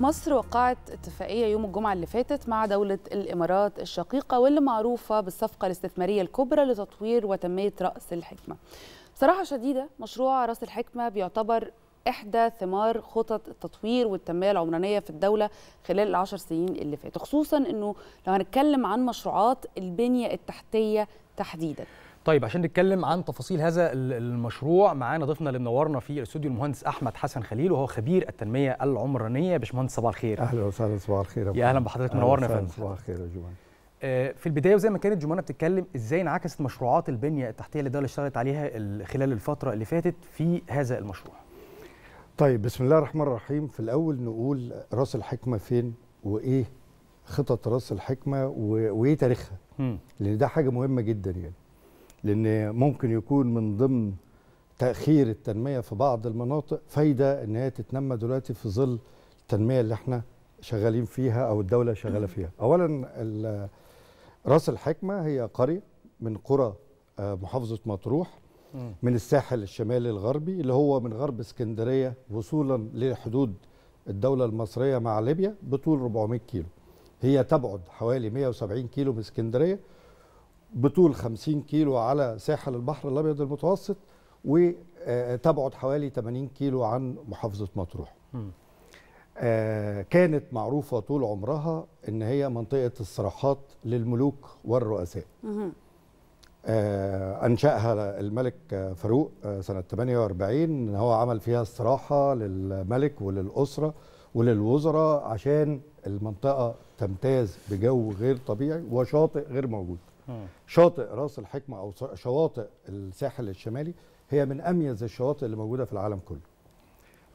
مصر وقعت اتفاقية يوم الجمعة اللي فاتت مع دولة الإمارات الشقيقة واللي معروفة بالصفقة الاستثمارية الكبرى لتطوير وتنمية رأس الحكمة صراحة شديدة مشروع رأس الحكمة بيعتبر إحدى ثمار خطط التطوير والتنمية العمرانية في الدولة خلال العشر سنين اللي فاتوا خصوصا أنه لو هنتكلم عن مشروعات البنية التحتية تحديداً طيب عشان نتكلم عن تفاصيل هذا المشروع معانا ضيفنا اللي منورنا في الاستوديو المهندس احمد حسن خليل وهو خبير التنميه العمرانيه باشمهندس صباح الخير اهلا وسهلا صباح الخير يا اهلا بحضرتك منورنا يا فندم صباح الخير يا جماعه آه، في البدايه وزي ما كانت جمانه بتتكلم ازاي انعكست مشروعات البنيه التحتيه اللي الدوله اشتغلت عليها خلال الفتره اللي فاتت في هذا المشروع. طيب بسم الله الرحمن الرحيم في الاول نقول راس الحكمه فين وايه خطط راس الحكمه وايه تاريخها؟ لان ده حاجه مهمه جدا يعني. لأن ممكن يكون من ضمن تأخير التنمية في بعض المناطق فايدة إن هي تتنمى دلوقتي في ظل التنمية اللي احنا شغالين فيها أو الدولة شغالة فيها أولا راس الحكمة هي قرية من قرى آه، محافظة مطروح من الساحل الشمالي الغربي اللي هو من غرب اسكندرية وصولا لحدود الدولة المصرية مع ليبيا بطول 400 كيلو هي تبعد حوالي 170 كيلو من اسكندرية بطول 50 كيلو على ساحل البحر الابيض المتوسط وتبعد حوالي 80 كيلو عن محافظه مطروح. آه، كانت معروفه طول عمرها ان هي منطقه الصراحات للملوك والرؤساء. آه، انشاها الملك فاروق آه، سنه 48 هو عمل فيها استراحه للملك وللاسره وللوزراء عشان المنطقه تمتاز بجو غير طبيعي وشاطئ غير موجود. شاطئ راس الحكمه او شواطئ الساحل الشمالي هي من اميز الشواطئ اللي موجوده في العالم كله.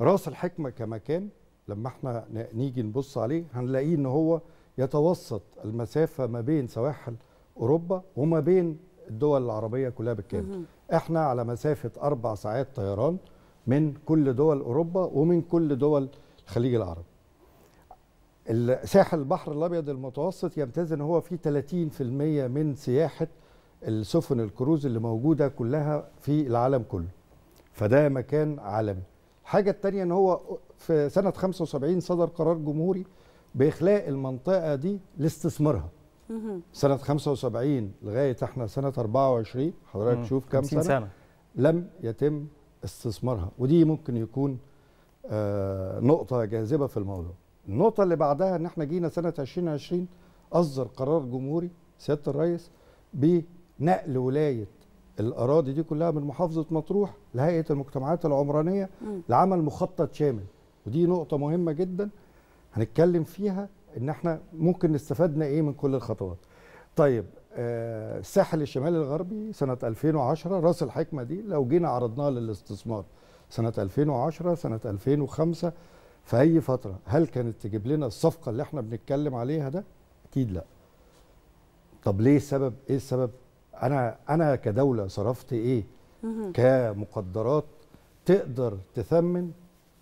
راس الحكمه كمكان لما احنا نيجي نبص عليه هنلاقيه ان هو يتوسط المسافه ما بين سواحل اوروبا وما بين الدول العربيه كلها بالكامل. احنا على مسافه اربع ساعات طيران من كل دول اوروبا ومن كل دول الخليج العربي. ساحل البحر الابيض المتوسط يمتاز ان هو فيه 30% من سياحه السفن الكروز اللي موجوده كلها في العالم كله فده مكان عالمي الحاجه الثانيه ان هو في سنه 75 صدر قرار جمهوري باخلاء المنطقه دي لاستثمارها سنه 75 لغايه احنا سنه 24 حضرتك تشوف كام سنة, سنه لم يتم استثمارها ودي ممكن يكون آه نقطه جاذبه في الموضوع النقطه اللي بعدها ان احنا جينا سنه 2020 اصدر قرار جمهوري سياده الرئيس بنقل ولايه الاراضي دي كلها من محافظه مطروح لهيئه المجتمعات العمرانيه لعمل مخطط شامل ودي نقطه مهمه جدا هنتكلم فيها ان احنا ممكن استفدنا ايه من كل الخطوات طيب آه، الساحل الشمالي الغربي سنه 2010 راس الحكمه دي لو جينا عرضناها للاستثمار سنه 2010 سنه 2005 في اي فتره هل كانت تجيب لنا الصفقه اللي احنا بنتكلم عليها ده اكيد لا طب ليه السبب ايه السبب انا انا كدوله صرفت ايه كمقدرات تقدر تثمن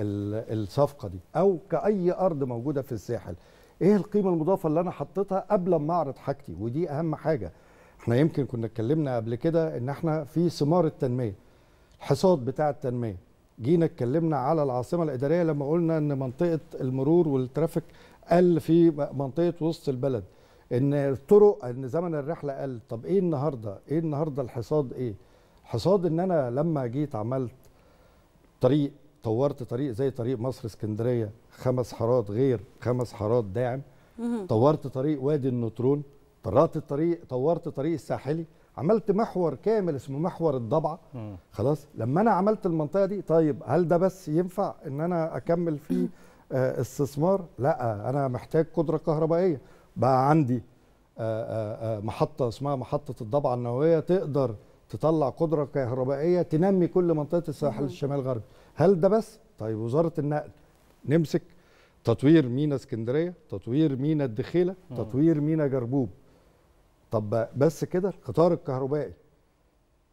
الصفقه دي او كاي ارض موجوده في الساحل ايه القيمه المضافه اللي انا حطيتها قبل ما اعرض حاجتي ودي اهم حاجه احنا يمكن كنا اتكلمنا قبل كده ان احنا في ثمار التنميه الحصاد بتاع التنميه جينا اتكلمنا على العاصمه الاداريه لما قلنا ان منطقه المرور والترافيك قل في منطقه وسط البلد ان الطرق ان زمن الرحله قل طب ايه النهارده ايه النهارده الحصاد ايه حصاد ان انا لما جيت عملت طريق طورت طريق زي طريق مصر اسكندريه خمس حارات غير خمس حارات داعم طورت طريق وادي النطرون طرات الطريق طورت طريق الساحلي عملت محور كامل اسمه محور الضبعه خلاص لما انا عملت المنطقه دي طيب هل ده بس ينفع ان انا اكمل فيه آه استثمار لا انا محتاج قدره كهربائيه بقى عندي آه، آه، آه، محطه اسمها محطه الضبعه النوويه تقدر تطلع قدره كهربائيه تنمي كل منطقه الساحل الشمال الغربي هل ده بس طيب وزاره النقل نمسك تطوير مينا اسكندريه تطوير مينا الدخيله تطوير مينا جربوب طب بس كده القطار الكهربائي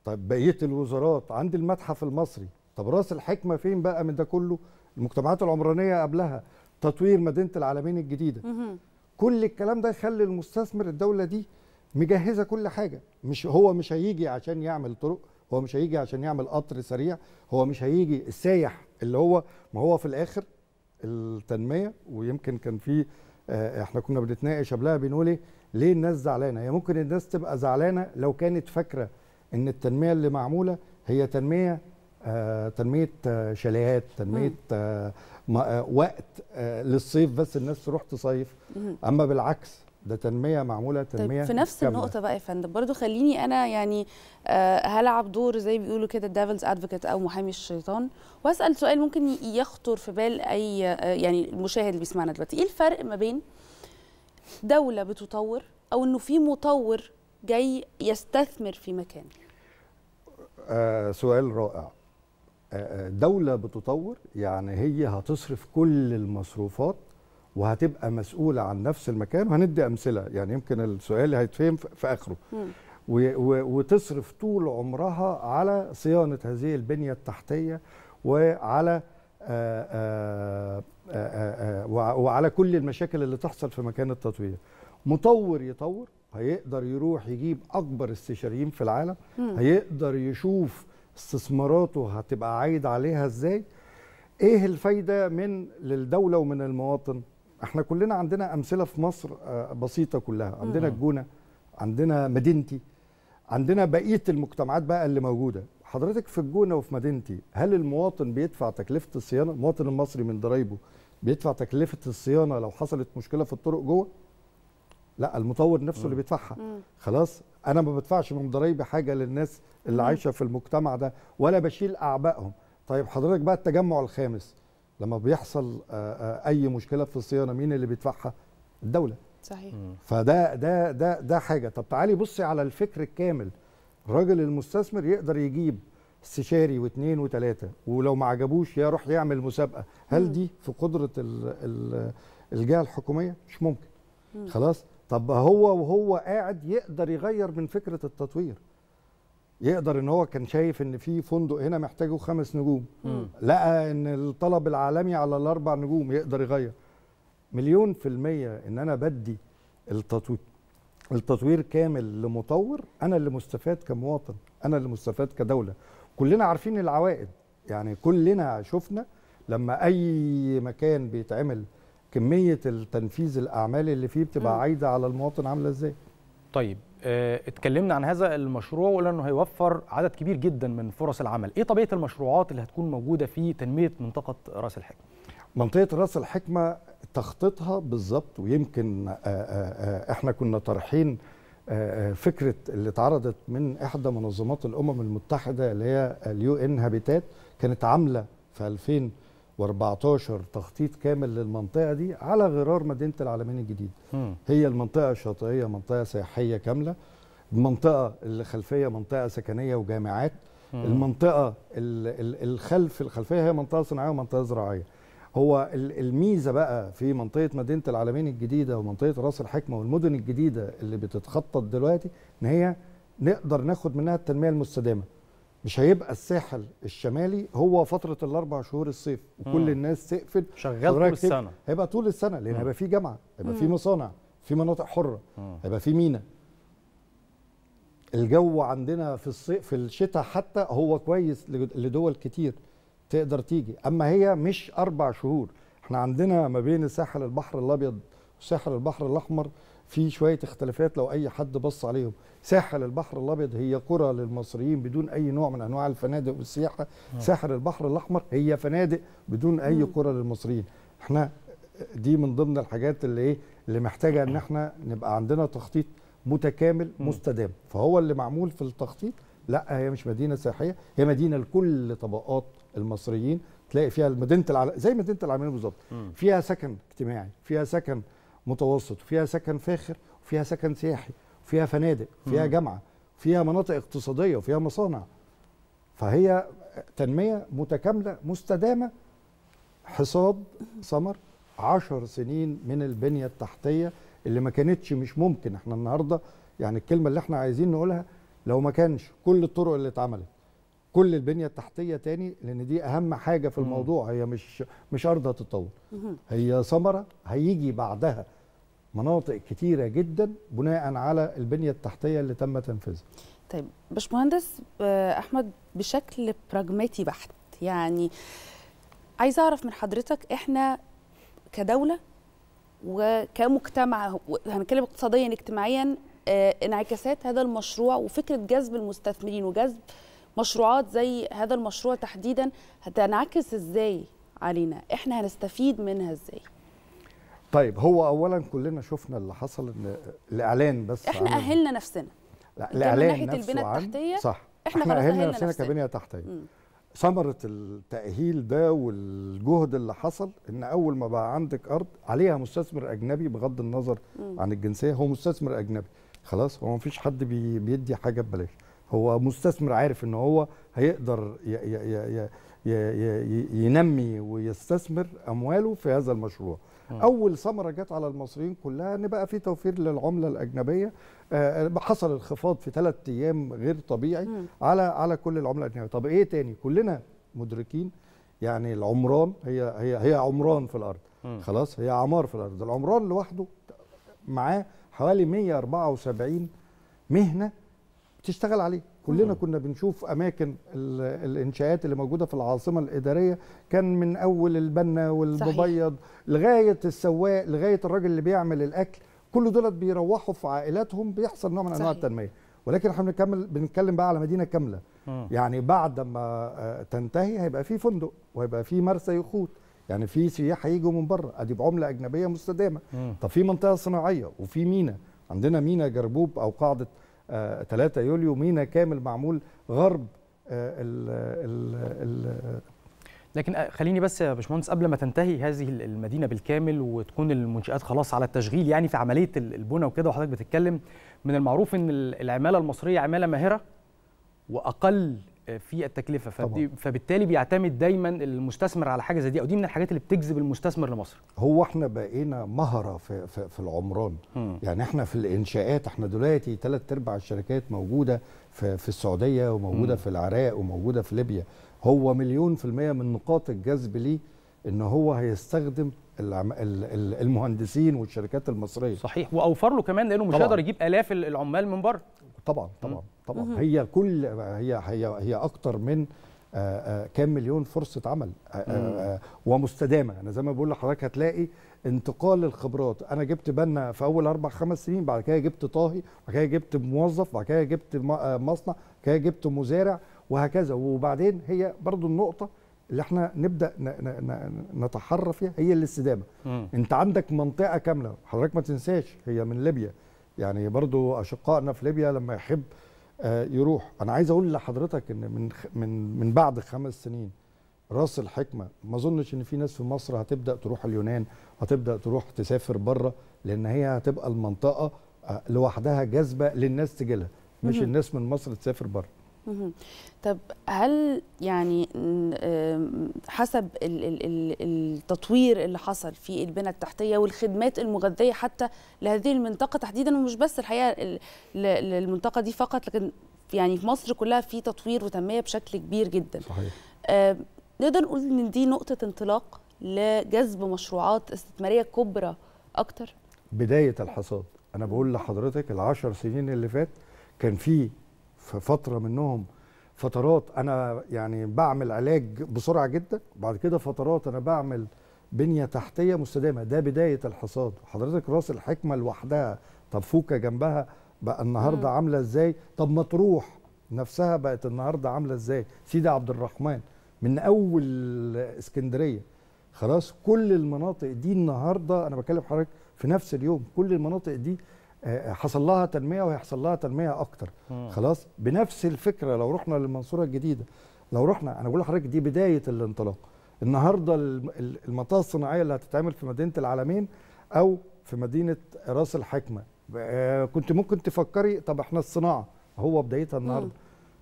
طب بقيه الوزارات عند المتحف المصري طب راس الحكمه فين بقى من ده كله المجتمعات العمرانيه قبلها تطوير مدينه العالمين الجديده كل الكلام ده يخلي المستثمر الدوله دي مجهزه كل حاجه مش هو مش هيجي عشان يعمل طرق هو مش هيجي عشان يعمل قطر سريع هو مش هيجي السايح اللي هو ما هو في الاخر التنميه ويمكن كان في آه، احنا كنا بنتناقش قبلها بنقول ايه ليه الناس زعلانه هي ممكن الناس تبقى زعلانه لو كانت فاكره ان التنميه اللي معموله هي تنميه آه تنميه آه، شاليهات تنميه آه،, آه وقت آه للصيف بس الناس تروح تصيف اما بالعكس ده تنميه معموله طيب، تنميه طيب في نفس كاملة. النقطه بقى يا فندم برضو خليني انا يعني آه هلعب دور زي بيقولوا كده الديفلز ادفوكيت او محامي الشيطان واسال سؤال ممكن يخطر في بال اي آه يعني المشاهد اللي بيسمعنا دلوقتي ايه الفرق ما بين دوله بتطور او انه في مطور جاي يستثمر في مكان آه سؤال رائع آه،, آه دوله بتطور يعني هي هتصرف كل المصروفات وهتبقى مسؤوله عن نفس المكان وهندي امثله يعني يمكن السؤال هيتفهم في اخره وتصرف طول عمرها على صيانه هذه البنيه التحتيه وعلى آه، آه، آه، وعلى كل المشاكل اللي تحصل في مكان التطوير مطور يطور هيقدر يروح يجيب اكبر استشاريين في العالم هيقدر يشوف استثماراته هتبقى عايد عليها ازاي ايه الفايده من للدوله ومن المواطن احنا كلنا عندنا امثله في مصر بسيطه كلها عندنا الجونه عندنا مدينتي عندنا بقيه المجتمعات بقى اللي موجوده حضرتك في الجونه وفي مدينتي هل المواطن بيدفع تكلفه الصيانه المواطن المصري من ضرايبه بيدفع تكلفه الصيانه لو حصلت مشكله في الطرق جوه لا المطور نفسه م. اللي بيدفعها م. خلاص انا ما بدفعش من ضرايبي حاجه للناس اللي م. عايشه في المجتمع ده ولا بشيل اعبائهم طيب حضرتك بقى التجمع الخامس لما بيحصل آه، آه، اي مشكله في الصيانه مين اللي بيدفعها الدوله صحيح فده ده ده ده حاجه طب تعالي بصي على الفكر الكامل الراجل المستثمر يقدر يجيب استشاري واثنين وثلاثه ولو ما عجبوش يروح يعمل مسابقه هل دي في قدره الجهه الحكوميه مش ممكن خلاص طب هو وهو قاعد يقدر يغير من فكره التطوير يقدر ان هو كان شايف ان في فندق هنا محتاجه خمس نجوم مم. لقى ان الطلب العالمي على الاربع نجوم يقدر يغير مليون في الميه ان انا بدي التطوير التطوير كامل لمطور انا اللي مستفاد كمواطن انا اللي مستفاد كدوله كلنا عارفين العوائد يعني كلنا شفنا لما اي مكان بيتعمل كميه التنفيذ الاعمال اللي فيه بتبقى عايده على المواطن عامله ازاي طيب اه اتكلمنا عن هذا المشروع وقلنا انه هيوفر عدد كبير جدا من فرص العمل ايه طبيعه المشروعات اللي هتكون موجوده في تنميه منطقه راس الحكمه منطقه راس الحكمه تخطيطها بالظبط ويمكن آه، آه، آه، احنا كنا طرحين فكره اللي اتعرضت من احدى منظمات الامم المتحده اللي هي اليو ان هابيتات كانت عامله في 2014 تخطيط كامل للمنطقه دي على غرار مدينه العالمين الجديد هي المنطقه الشاطئيه منطقه سياحيه كامله المنطقه اللي خلفيه منطقه سكنيه وجامعات المنطقه الخلف الخلفيه هي منطقه صناعيه ومنطقه زراعيه هو الميزه بقى في منطقه مدينه العالمين الجديده ومنطقه راس الحكمه والمدن الجديده اللي بتتخطط دلوقتي ان هي نقدر ناخد منها التنميه المستدامه مش هيبقى الساحل الشمالي هو فتره الاربع شهور الصيف وكل مم. الناس تقفل شغال طول السنه هيبقى طول السنه لان هيبقى في جامعه هيبقى في مصانع في مناطق حره مم. هيبقى في مينا الجو عندنا في الصيف في الشتاء حتى هو كويس لدول كتير تقدر تيجي اما هي مش اربع شهور احنا عندنا ما بين ساحل البحر الابيض وساحل البحر الاحمر في شويه اختلافات لو اي حد بص عليهم ساحل البحر الابيض هي قرى للمصريين بدون اي نوع من انواع الفنادق والسياحه آه. ساحل البحر الاحمر هي فنادق بدون اي قرى للمصريين احنا دي من ضمن الحاجات اللي ايه اللي محتاجه ان احنا نبقى عندنا تخطيط متكامل مستدام فهو اللي معمول في التخطيط لا هي مش مدينه سياحيه هي مدينه لكل طبقات المصريين تلاقي فيها مدينه العل... زي مدينه العلمين بالظبط فيها سكن اجتماعي فيها سكن متوسط وفيها سكن فاخر وفيها سكن سياحي وفيها فنادق فيها جامعه فيها مناطق اقتصاديه وفيها مصانع فهي تنميه متكامله مستدامه حصاد ثمر عشر سنين من البنيه التحتيه اللي ما كانتش مش ممكن احنا النهارده يعني الكلمه اللي احنا عايزين نقولها لو ما كانش كل الطرق اللي اتعملت كل البنيه التحتيه تاني لان دي اهم حاجه في الموضوع هي مش مش ارض هتتطور هي ثمره هيجي بعدها مناطق كتيره جدا بناء على البنيه التحتيه اللي تم تنفيذها طيب باشمهندس آه، احمد بشكل براجماتي بحت يعني عايزه اعرف من حضرتك احنا كدوله وكمجتمع هنتكلم اقتصاديا اجتماعيا آه، انعكاسات هذا المشروع وفكره جذب المستثمرين وجذب مشروعات زي هذا المشروع تحديدا هتنعكس ازاي علينا احنا هنستفيد منها ازاي طيب هو اولا كلنا شفنا اللي حصل ان الاعلان بس احنا اهلنا نفسنا لا الاعلان ناحيه نفسه البنيه التحتيه صح احنا, احنا اهلنا نفسنا, نفسنا كبنيه تحتيه ثمره التاهيل ده والجهد اللي حصل ان اول ما بقى عندك ارض عليها مستثمر اجنبي بغض النظر م. عن الجنسيه هو مستثمر اجنبي خلاص هو مفيش حد بيدي حاجه ببلاش هو مستثمر عارف ان هو هيقدر ي ي ي ي ينمي ويستثمر امواله في هذا المشروع اول ثمره جت على المصريين كلها ان بقى في توفير للعمله الاجنبيه آه, آه، حصل انخفاض في ثلاث ايام غير طبيعي م. على على كل العمله الاجنبيه طب ايه تاني كلنا مدركين يعني العمران هي هي هي عمران في الارض م. خلاص هي عمار في الارض العمران لوحده معاه حوالي 174 مهنه بتشتغل عليه كلنا كنا بنشوف اماكن الانشاءات اللي موجوده في العاصمه الاداريه كان من اول البنا والمبيض لغايه السواق لغايه الراجل اللي بيعمل الاكل كل دولت بيروحوا في عائلاتهم بيحصل نوع من انواع التنميه ولكن احنا بنكمل بنتكلم بقى على مدينه كامله يعني بعد ما آه، تنتهي هيبقى في فندق وهيبقى في مرسى يخوت يعني في سياح هيجوا من بره ادي بعمله اجنبيه مستدامه طب في منطقه صناعيه وفي مينا عندنا مينا جربوب او قاعده آه 3 يوليو مينا كامل معمول غرب آه ال ال ال لكن آه، خليني بس يا باشمهندس قبل ما تنتهي هذه المدينه بالكامل وتكون المنشات خلاص على التشغيل يعني في عمليه البنى وكده وحضرتك بتتكلم من المعروف ان العماله المصريه عماله ماهره واقل في التكلفه طبعا. فبالتالي بيعتمد دايما المستثمر على حاجه زي دي او دي من الحاجات اللي بتجذب المستثمر لمصر هو احنا بقينا مهره في في, في العمران م. يعني احنا في الانشاءات احنا دلوقتي ثلاث ارباع الشركات موجوده في, في السعوديه وموجوده م. في العراق وموجوده في ليبيا هو مليون في الميه من نقاط الجذب ليه ان هو هيستخدم المهندسين والشركات المصريه صحيح واوفر له كمان لانه مش هيقدر يجيب الاف العمال من بره طبعا طبعا طبعا هي كل هي هي هي اكتر من آه، آه، كام مليون فرصه عمل آه، ومستدامه انا يعني زي ما بقول لحضرتك هتلاقي انتقال الخبرات انا جبت بنا في اول اربع خمس سنين بعد كده جبت طاهي بعد كده جبت موظف بعد كده جبت مصنع بعد كده جبت مزارع وهكذا وبعدين هي برضو النقطه اللي احنا نبدا نتحرى فيها هي الاستدامه انت عندك منطقه كامله حضرتك ما تنساش هي من ليبيا يعني برضو اشقائنا في ليبيا لما يحب آه، يروح انا عايز اقول لحضرتك ان من من من بعد خمس سنين راس الحكمه ما اظنش ان في ناس في مصر هتبدا تروح اليونان هتبدا تروح تسافر بره لان هي هتبقى المنطقه آه، لوحدها جاذبه للناس تجيلها مش الناس من مصر تسافر بره طب هل يعني حسب التطوير اللي حصل في البنى التحتيه والخدمات المغذيه حتى لهذه المنطقه تحديدا ومش بس الحقيقه للمنطقه دي فقط لكن يعني في مصر كلها في تطوير وتنميه بشكل كبير جدا صحيح. نقدر نقول ان دي نقطه انطلاق لجذب مشروعات استثماريه كبرى اكتر بدايه الحصاد انا بقول لحضرتك العشر سنين اللي فات كان في في فتره منهم فترات انا يعني بعمل علاج بسرعه جدا وبعد كده فترات انا بعمل بنيه تحتيه مستدامه ده بدايه الحصاد حضرتك راس الحكمه لوحدها طب فوكه جنبها بقى النهارده عامله ازاي طب مطروح نفسها بقت النهارده عامله ازاي سيدي عبد الرحمن من اول اسكندريه خلاص كل المناطق دي النهارده انا بكلم حضرتك في نفس اليوم كل المناطق دي حصل لها تنميه وهيحصل لها تنميه اكتر مم. خلاص بنفس الفكره لو رحنا للمنصوره الجديده لو رحنا انا بقول لحضرتك دي بدايه الانطلاق النهارده المنطقه الصناعيه اللي هتتعمل في مدينه العالمين او في مدينه راس الحكمه آه، كنت ممكن تفكري طب احنا الصناعه هو بدايتها النهارده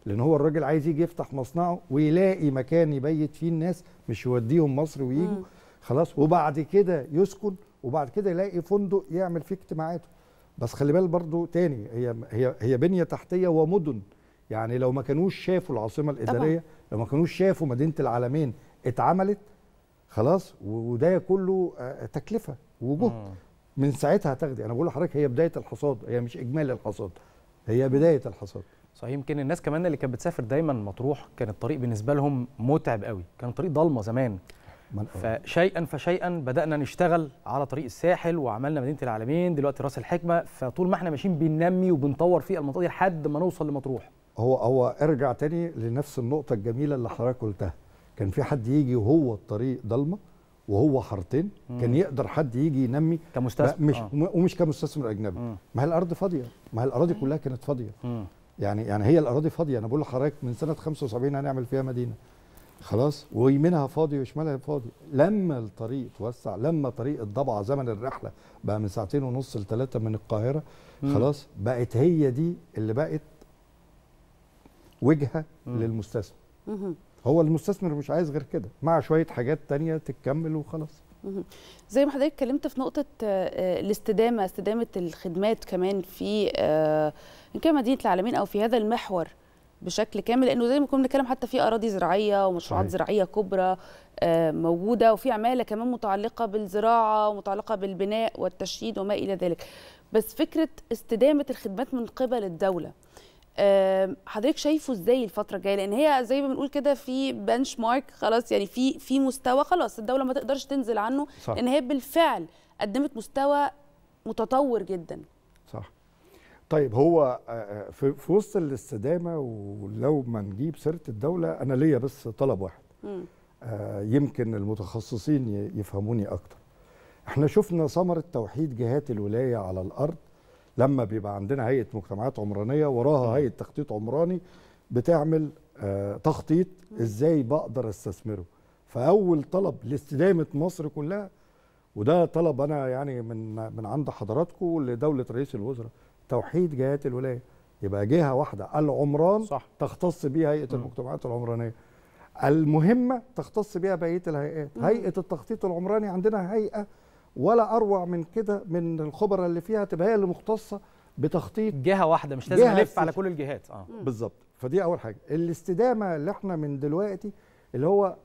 لان هو الراجل عايز يجي يفتح مصنعه ويلاقي مكان يبيت فيه الناس مش يوديهم مصر ويجوا خلاص وبعد كده يسكن وبعد كده يلاقي فندق يعمل فيه اجتماعاته بس خلي بال برضو تاني هي هي هي بنيه تحتيه ومدن يعني لو ما كانوش شافوا العاصمه الاداريه طبعا. لو ما كانوش شافوا مدينه العالمين اتعملت خلاص وده كله آه، تكلفه وجهد من ساعتها هتاخدي انا بقول لحضرتك هي بدايه الحصاد هي مش اجمالي الحصاد هي بدايه الحصاد صحيح يمكن الناس كمان اللي كانت بتسافر دايما مطروح كان الطريق بالنسبه لهم متعب قوي كان الطريق ضلمه زمان فشيئا فشيئا بدانا نشتغل على طريق الساحل وعملنا مدينه العالمين دلوقتي راس الحكمه فطول ما احنا ماشيين بننمي وبنطور في المنطقه دي لحد ما نوصل لمطروح هو هو ارجع تاني لنفس النقطه الجميله اللي حضرتك قلتها كان في حد يجي وهو الطريق ضلمه وهو حارتين كان يقدر حد يجي ينمي كمستثمر مش آه. ومش كمستثمر اجنبي ما هي الارض فاضيه ما هي الاراضي كلها كانت فاضيه مم. يعني يعني هي الاراضي فاضيه انا بقول لحضرتك من سنه 75 هنعمل فيها مدينه خلاص ويمينها فاضي وشمالها فاضي لما الطريق اتوسع لما طريق الضبعه زمن الرحله بقى من ساعتين ونص لثلاثه من القاهره مم. خلاص بقت هي دي اللي بقت وجهه مم. للمستثمر مم. هو المستثمر مش عايز غير كده مع شويه حاجات تانية تتكمل وخلاص زي ما حضرتك اتكلمت في نقطة آه، آه، الاستدامة استدامة الخدمات كمان في آه، إن كان مدينة العالمين أو في هذا المحور بشكل كامل لانه زي ما كنا بنتكلم حتى في اراضي زراعيه ومشروعات صحيح. زراعيه كبرى آه، موجوده وفي عماله كمان متعلقه بالزراعه ومتعلقه بالبناء والتشييد وما الى ذلك بس فكره استدامه الخدمات من قبل الدوله آه، حضرتك شايفه ازاي الفتره الجايه لان هي زي ما بنقول كده في بنش مارك خلاص يعني في في مستوى خلاص الدوله ما تقدرش تنزل عنه صح. لان هي بالفعل قدمت مستوى متطور جدا طيب هو آه، آه، في وسط الاستدامه ولو ما نجيب سيره الدوله انا ليا بس طلب واحد آه، يمكن المتخصصين يفهموني اكتر احنا شفنا ثمره توحيد جهات الولايه على الارض لما بيبقى عندنا هيئه مجتمعات عمرانيه وراها هيئه تخطيط عمراني بتعمل تخطيط ازاي بقدر استثمره فاول طلب لاستدامه مصر كلها وده طلب انا يعني من من عند حضراتكم لدوله رئيس الوزراء توحيد جهات الولايه يبقى جهه واحده العمران صح. تختص بها هيئه م. المجتمعات العمرانيه المهمه تختص بها بقيه الهيئات م. هيئه التخطيط العمراني عندنا هيئه ولا اروع من كده من الخبراء اللي فيها تبقى هي اللي مختصه بتخطيط جهه واحده مش لازم نلف على كل الجهات اه بالظبط فدي اول حاجه الاستدامه اللي احنا من دلوقتي اللي هو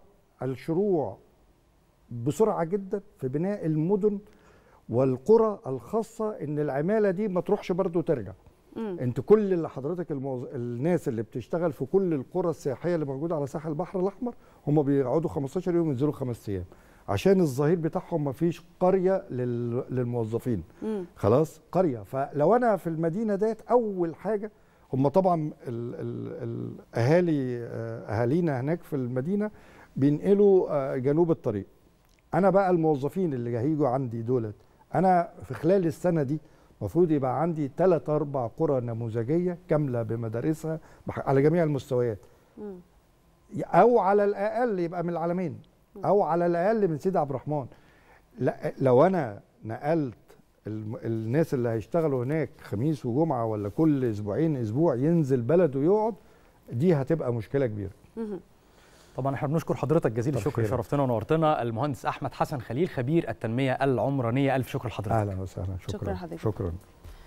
الشروع بسرعه جدا في بناء المدن والقرى الخاصه ان العماله دي ما تروحش برضه ترجع مم. انت كل اللي حضرتك الموز... الناس اللي بتشتغل في كل القرى السياحيه اللي موجوده على ساحل البحر الاحمر هم بيقعدوا 15 يوم ينزلوا خمس ايام عشان الظهير بتاعهم ما فيش قريه لل... للموظفين مم. خلاص قريه فلو انا في المدينه ديت اول حاجه هم طبعا ال... ال... الاهالي آه، اهالينا هناك في المدينه بينقلوا آه، جنوب الطريق انا بقى الموظفين اللي هيجوا عندي دولت انا في خلال السنه دي المفروض يبقى عندي ثلاث اربع قرى نموذجيه كامله بمدارسها على جميع المستويات او على الاقل يبقى من العالمين او على الاقل من سيدي عبد الرحمن لا لو انا نقلت الناس اللي هيشتغلوا هناك خميس وجمعه ولا كل اسبوعين اسبوع ينزل بلد ويقعد دي هتبقى مشكله كبيره طبعا احنا بنشكر حضرتك جزيل الشكر شرفتنا ونورتنا المهندس احمد حسن خليل خبير التنميه العمرانيه الف شكر لحضرتك اهلا وسهلا شكرا شكرا, حضرتك. شكرا.